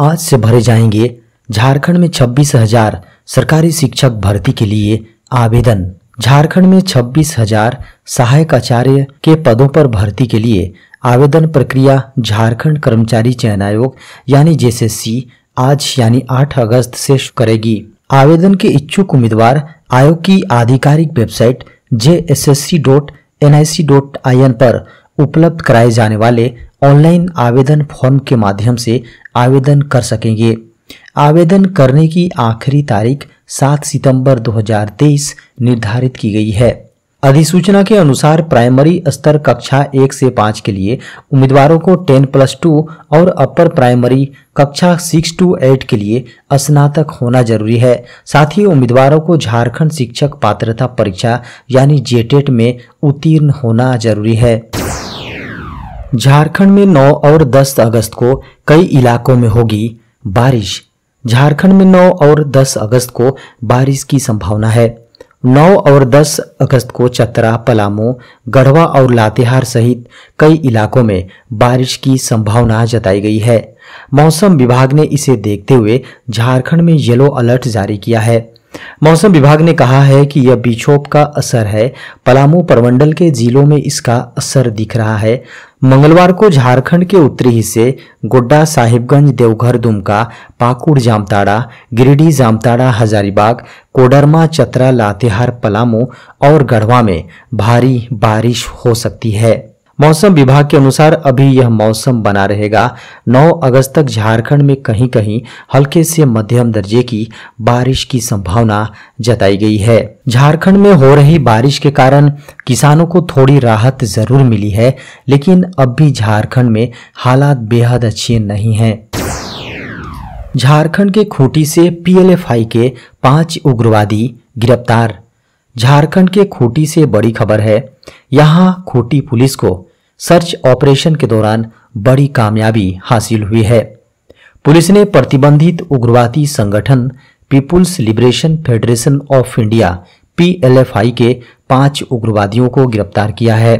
आज से भरे जाएंगे झारखंड में छब्बीस हजार सरकारी शिक्षक भर्ती के लिए आवेदन झारखंड में छब्बीस हजार सहायक आचार्य के पदों पर भर्ती के लिए आवेदन प्रक्रिया झारखंड कर्मचारी चयन आयोग यानी जे आज यानी 8 अगस्त से करेगी आवेदन के इच्छुक उम्मीदवार आयोग की आधिकारिक वेबसाइट जे पर उपलब्ध कराए जाने वाले ऑनलाइन आवेदन फॉर्म के माध्यम से आवेदन कर सकेंगे आवेदन करने की आखिरी तारीख 7 सितंबर 2023 निर्धारित की गई है अधिसूचना के अनुसार प्राइमरी स्तर कक्षा एक से पाँच के लिए उम्मीदवारों को टेन प्लस टू और अपर प्राइमरी कक्षा सिक्स टू एट के लिए स्नातक होना जरूरी है साथ ही उम्मीदवारों को झारखंड शिक्षक पात्रता परीक्षा यानी जेटेट में उत्तीर्ण होना जरूरी है झारखंड में 9 और 10 अगस्त को कई इलाकों में होगी बारिश झारखंड में 9 और 10 अगस्त को बारिश की संभावना है 9 और 10 अगस्त को चतरा पलामू गढ़वा और लातेहार सहित कई इलाकों में बारिश की संभावना जताई गई है मौसम विभाग ने इसे देखते हुए झारखंड में येलो अलर्ट जारी किया है मौसम विभाग ने कहा है कि यह बिछोप का असर है पलामू प्रमंडल के जिलों में इसका असर दिख रहा है मंगलवार को झारखंड के उत्तरी हिस्से गोड्डा साहिबगंज देवघर दुमका पाकुड़ जामताड़ा गिरिडीह जामताड़ा हजारीबाग कोडरमा चतरा लातेहार पलामू और गढ़वा में भारी बारिश हो सकती है मौसम विभाग के अनुसार अभी यह मौसम बना रहेगा 9 अगस्त तक झारखंड में कहीं कहीं हल्के से मध्यम दर्जे की बारिश की संभावना जताई गई है झारखंड में हो रही बारिश के कारण किसानों को थोड़ी राहत जरूर मिली है लेकिन अब भी झारखंड में हालात बेहद अच्छे नहीं हैं। झारखंड के खूंटी से पीएलएफआई के पांच उग्रवादी गिरफ्तार झारखंड के खूंटी से बड़ी खबर है यहाँ खूंटी पुलिस को सर्च ऑपरेशन के दौरान बड़ी कामयाबी हासिल हुई है पुलिस ने प्रतिबंधित उग्रवादी संगठन People's Liberation Federation of India PLFI के पांच उग्रवादियों को गिरफ्तार किया है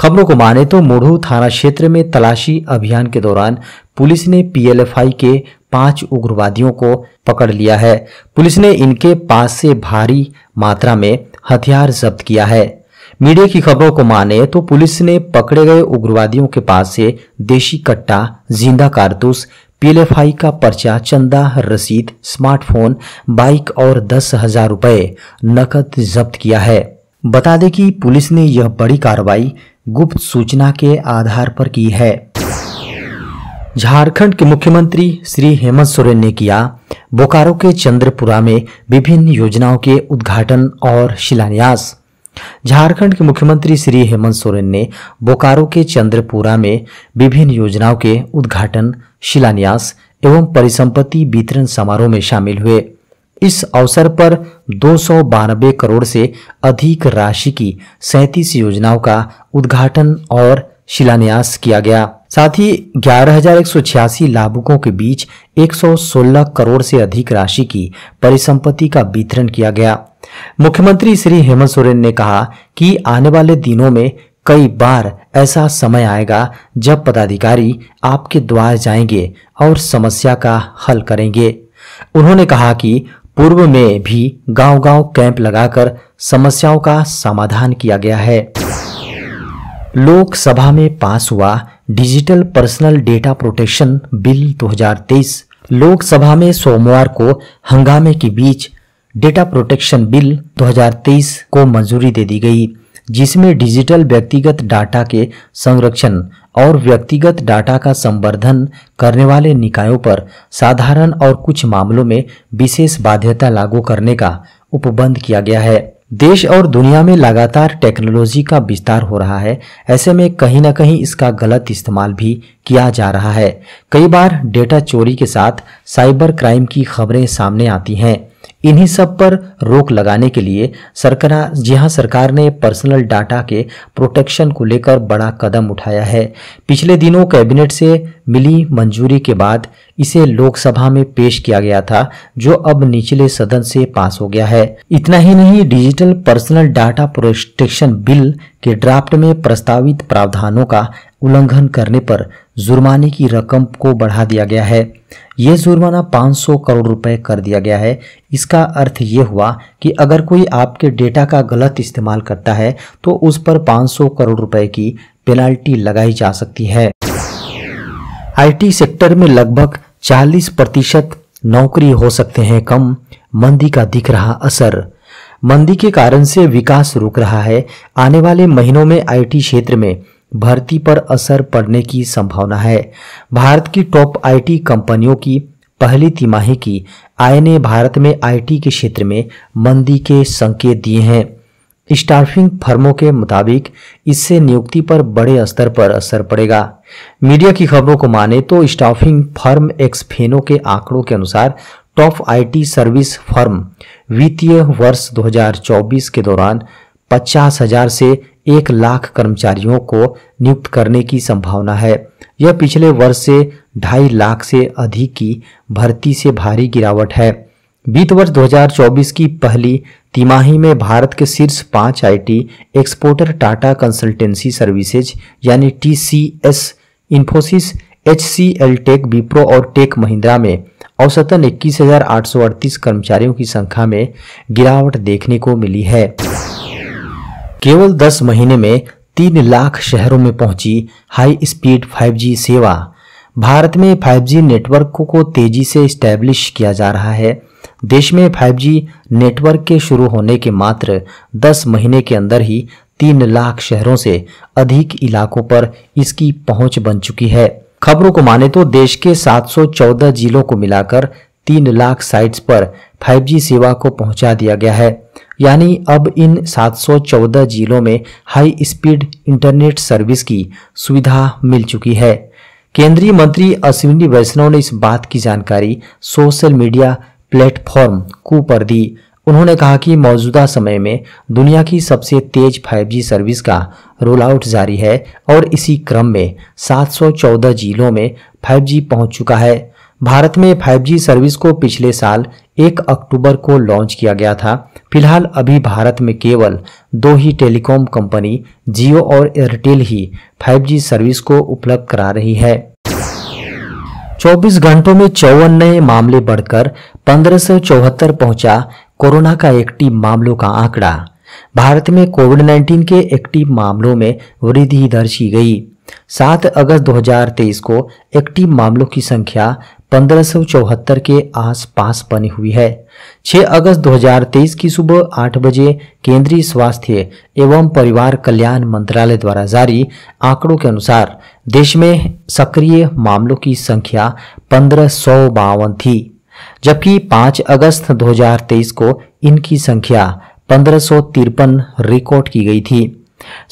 खबरों को माने तो मुढ़ू थाना क्षेत्र में तलाशी अभियान के दौरान पुलिस ने पीएलएफआई के पांच उग्रवादियों को पकड़ लिया है पुलिस ने इनके पास से भारी मात्रा में हथियार जब्त किया है मीडिया की खबरों को माने तो पुलिस ने पकड़े गए उग्रवादियों के पास से देशी कट्टा जिंदा कारतूस पीएलएफआई का पर्चा चंदा रसीद स्मार्टफोन बाइक और दस हजार रूपए नकद जब्त किया है बता दें कि पुलिस ने यह बड़ी कार्रवाई गुप्त सूचना के आधार पर की है झारखंड के मुख्यमंत्री श्री हेमंत सोरेन ने किया बोकारो के चंद्रपुरा में विभिन्न योजनाओं के उद्घाटन और शिलान्यास झारखंड के मुख्यमंत्री श्री हेमंत सोरेन ने बोकारो के चंद्रपुरा में विभिन्न योजनाओं के उद्घाटन शिलान्यास एवं परिसंपत्ति वितरण समारोह में शामिल हुए इस अवसर पर दो करोड़ से अधिक राशि की सैतीस योजनाओं का उद्घाटन और शिलान्यास किया गया साथ ही ग्यारह लाभुकों के बीच 116 करोड़ से अधिक राशि की परिसंपत्ति का वितरण किया गया मुख्यमंत्री श्री हेमंत सोरेन ने कहा कि आने वाले दिनों में कई बार ऐसा समय आएगा जब पदाधिकारी आपके द्वार जाएंगे और समस्या का हल करेंगे उन्होंने कहा कि पूर्व में भी गांव-गांव कैंप लगाकर समस्याओं का समाधान किया गया है लोकसभा में पास हुआ digital personal data protection bill 2023 Lok Sabha में सोमवार को हंगामे के बीच डेटा प्रोटेक्शन बिल 2023 को मंजूरी दे दी गई जिसमें डिजिटल व्यक्तिगत डाटा के संरक्षण और व्यक्तिगत डाटा का संवर्धन करने वाले निकायों पर साधारण और कुछ मामलों में विशेष बाध्यता लागू करने का उपबंध किया गया है देश और दुनिया में लगातार टेक्नोलॉजी का विस्तार हो रहा है ऐसे में कहीं ना कहीं इसका गलत इस्तेमाल भी किया जा रहा है कई बार डेटा चोरी के साथ साइबर क्राइम की खबरें सामने आती हैं इन्हीं सब पर रोक लगाने के लिए सरकार जहां सरकार ने पर्सनल डाटा के प्रोटेक्शन को लेकर बड़ा कदम उठाया है पिछले दिनों कैबिनेट से मिली मंजूरी के बाद इसे लोकसभा में पेश किया गया था जो अब निचले सदन से पास हो गया है इतना ही नहीं digital personal data protection bill के ड्राफ्ट में प्रस्तावित प्रावधानों का उल्लंघन करने पर जुर्माने की रकम को बढ़ा दिया गया है यह जुर्माना 500 करोड़ रुपए कर दिया गया है इसका अर्थ ये हुआ कि अगर कोई आपके डेटा का गलत इस्तेमाल करता है तो उस पर 500 करोड़ रुपए की पेनाल्टी लगाई जा सकती है आईटी सेक्टर में लगभग 40 प्रतिशत नौकरी हो सकते हैं कम मंदी का दिख रहा असर मंदी के कारण से विकास रुक रहा है आने वाले महीनों में आईटी क्षेत्र में भर्ती पर असर पड़ने की संभावना है भारत की टॉप आईटी कंपनियों की पहली तिमाही की आय ने भारत में आईटी के क्षेत्र में मंदी के संकेत दिए हैं स्टाफिंग फर्मों के मुताबिक इससे नियुक्ति पर बड़े स्तर पर असर पड़ेगा मीडिया की खबरों को माने तो स्टाफिंग फर्म एक्सफेनो के आंकड़ों के अनुसार टॉप आईटी सर्विस फर्म वित्तीय वर्ष 2024 के दौरान पचास हजार से एक लाख कर्मचारियों को नियुक्त करने की संभावना है यह पिछले वर्ष से ढाई लाख से अधिक की भर्ती से भारी गिरावट है वित्त वर्ष 2024 की पहली तिमाही में भारत के शीर्ष पांच IT exporter Tata Consultancy Services यानी TCS, Infosys H C Tech Wipro और टेक महिंद्रा में औसतन इक्कीस कर्मचारियों की संख्या में गिरावट देखने को मिली है केवल 10 महीने में तीन लाख शहरों में पहुंची हाई स्पीड 5G सेवा भारत में 5G नेटवर्क को तेजी से स्टैब्लिश किया जा रहा है देश में 5G नेटवर्क के शुरू होने के मात्र 10 महीने के अंदर ही तीन लाख शहरों से अधिक इलाकों पर इसकी पहुंच बन चुकी है खबरों को माने तो देश के 714 जिलों को मिलाकर तीन लाख साइट्स पर 5G सेवा को पहुंचा दिया गया है यानी अब इन 714 जिलों में हाई स्पीड इंटरनेट सर्विस की सुविधा मिल चुकी है केंद्रीय मंत्री अश्विनी वैष्णव ने इस बात की जानकारी सोशल मीडिया प्लेटफॉर्म कू पर दी उन्होंने कहा कि मौजूदा समय में दुनिया की सबसे तेज 5G सर्विस का रोल आउट जारी है और इसी क्रम में 714 जिलों में 5G पहुंच चुका है भारत में 5G सर्विस को पिछले साल 1 अक्टूबर को लॉन्च किया गया था फिलहाल अभी भारत में केवल दो ही टेलीकॉम कंपनी जियो और एयरटेल ही 5G सर्विस को उपलब्ध करा रही है 24 घंटों में चौवन नए मामले बढ़कर पंद्रह सौ चौहत्तर पहुंचा कोरोना का एक्टिव मामलों का आंकड़ा भारत में कोविड 19 के एक्टिव मामलों में वृद्धि दर्ज की गई सात अगस्त 2023 को एक्टिव मामलों की संख्या पंद्रह के आसपास बनी हुई है 6 अगस्त 2023 की सुबह 8 बजे केंद्रीय स्वास्थ्य एवं परिवार कल्याण मंत्रालय द्वारा जारी आंकड़ों के अनुसार देश में सक्रिय मामलों की संख्या पंद्रह थी जबकि 5 अगस्त 2023 को इनकी संख्या पंद्रह रिकॉर्ड की गई थी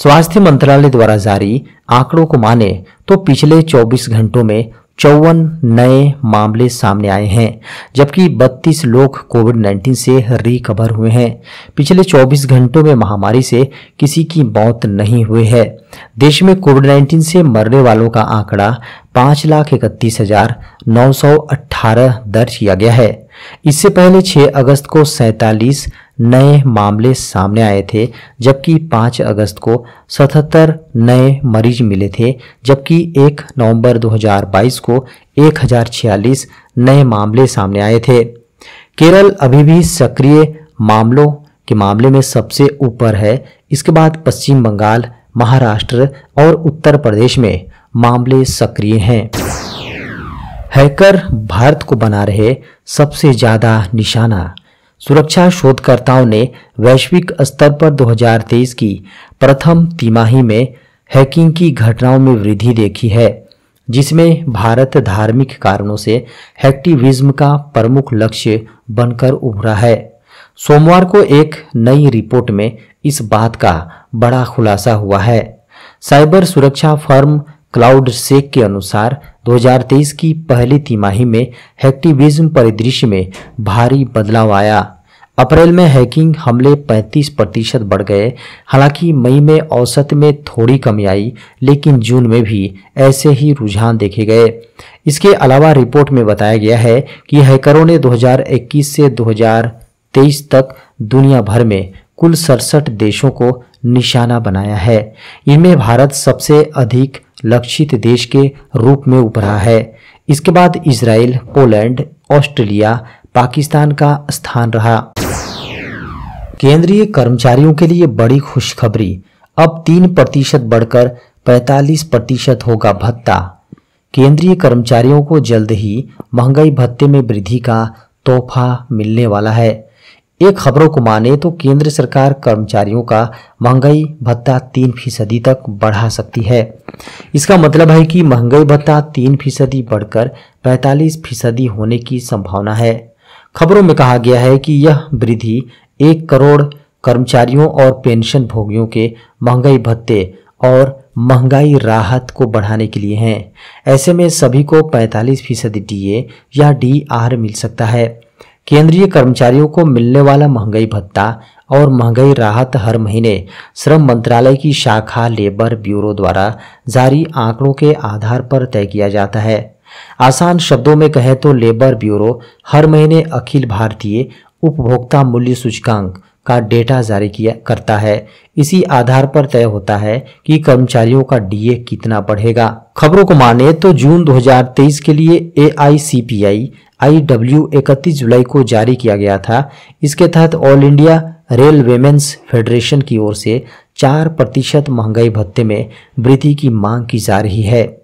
स्वास्थ्य मंत्रालय द्वारा जारी आंकड़ों को माने तो पिछले 24 घंटों में चौवन नए मामले सामने आए हैं जबकि 32 लोग कोविड 19 से रिकवर हुए हैं पिछले 24 घंटों में महामारी से किसी की मौत नहीं हुई है देश में कोविड 19 से मरने वालों का आंकड़ा पाँच लाख इकतीस हजार नौ सौ अट्ठारह दर्ज किया गया है इससे पहले 6 अगस्त को सैंतालीस नए मामले सामने आए थे जबकि 5 अगस्त को 77 नए मरीज मिले थे जबकि 1 नवंबर 2022 को एक नए मामले सामने आए थे केरल अभी भी सक्रिय मामलों के मामले में सबसे ऊपर है इसके बाद पश्चिम बंगाल महाराष्ट्र और उत्तर प्रदेश में मामले सक्रिय हैं हैकर भारत को बना रहे सबसे ज्यादा निशाना सुरक्षा शोधकर्ताओं ने वैश्विक स्तर पर 2023 की प्रथम तिमाही में हैकिंग की घटनाओं में वृद्धि देखी है जिसमें भारत धार्मिक कारणों से हैक्टिविज्म का प्रमुख लक्ष्य बनकर उभरा है सोमवार को एक नई रिपोर्ट में इस बात का बड़ा खुलासा हुआ है साइबर सुरक्षा फर्म क्लाउड सेक के अनुसार 2023 की पहली तिमाही में हैक्टिविज्म परिदृश्य में भारी बदलाव आया अप्रैल में हैकिंग हमले 35 प्रतिशत बढ़ गए हालांकि मई में औसत में थोड़ी कमी आई लेकिन जून में भी ऐसे ही रुझान देखे गए इसके अलावा रिपोर्ट में बताया गया है कि हैकरों ने 2021 से 2023 तक दुनिया भर में कुल सड़सठ देशों को निशाना बनाया है इनमें भारत सबसे अधिक लक्षित देश के रूप में उभरा है इसके बाद इसराइल पोलैंड ऑस्ट्रेलिया पाकिस्तान का स्थान रहा केंद्रीय कर्मचारियों के लिए बड़ी खुशखबरी अब तीन प्रतिशत बढ़कर पैतालीस प्रतिशत होगा भत्ता केंद्रीय कर्मचारियों को जल्द ही महंगाई भत्ते में वृद्धि का तोहफा मिलने वाला है एक खबरों को माने तो केंद्र सरकार कर्मचारियों का महंगाई भत्ता तीन फीसदी तक बढ़ा सकती है इसका मतलब है कि महंगाई भत्ता तीन फीसदी बढ़कर पैंतालीस फीसदी होने की संभावना है खबरों में कहा गया है कि यह वृद्धि एक करोड़ कर्मचारियों और पेंशन भोगियों के महंगाई भत्ते और महंगाई राहत को बढ़ाने के लिए हैं ऐसे में सभी को 45 फीसदी डी या डी मिल सकता है केंद्रीय कर्मचारियों को मिलने वाला महंगाई भत्ता और महंगाई राहत हर महीने श्रम मंत्रालय की शाखा लेबर ब्यूरो द्वारा जारी आंकड़ों के आधार पर तय किया जाता है आसान शब्दों में कहें तो लेबर ब्यूरो हर महीने अखिल भारतीय उपभोक्ता मूल्य सूचकांक का डेटा जारी किया करता है इसी आधार पर तय होता है कि कर्मचारियों का डीए कितना बढ़ेगा खबरों को माने तो जून 2023 के लिए ए आई C P I I W इकतीस जुलाई को जारी किया गया था इसके तहत All India Railwaymen's Federation की ओर से चार प्रतिशत महंगाई भत्ते में वृद्धि की मांग की जा रही है